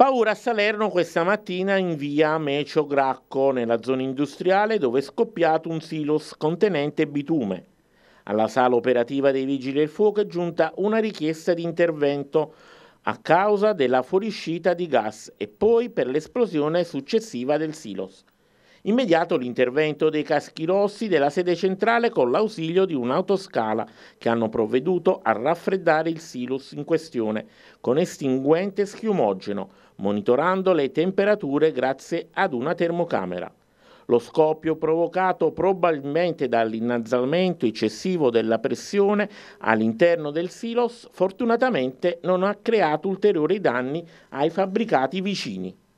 Paura a Salerno questa mattina in via Mecio Gracco, nella zona industriale dove è scoppiato un silos contenente bitume. Alla sala operativa dei Vigili del Fuoco è giunta una richiesta di intervento a causa della fuoriuscita di gas e poi per l'esplosione successiva del silos. Immediato l'intervento dei caschi rossi della sede centrale con l'ausilio di un'autoscala che hanno provveduto a raffreddare il silus in questione con estinguente schiumogeno, monitorando le temperature grazie ad una termocamera. Lo scoppio provocato probabilmente dall'innalzamento eccessivo della pressione all'interno del silos fortunatamente non ha creato ulteriori danni ai fabbricati vicini.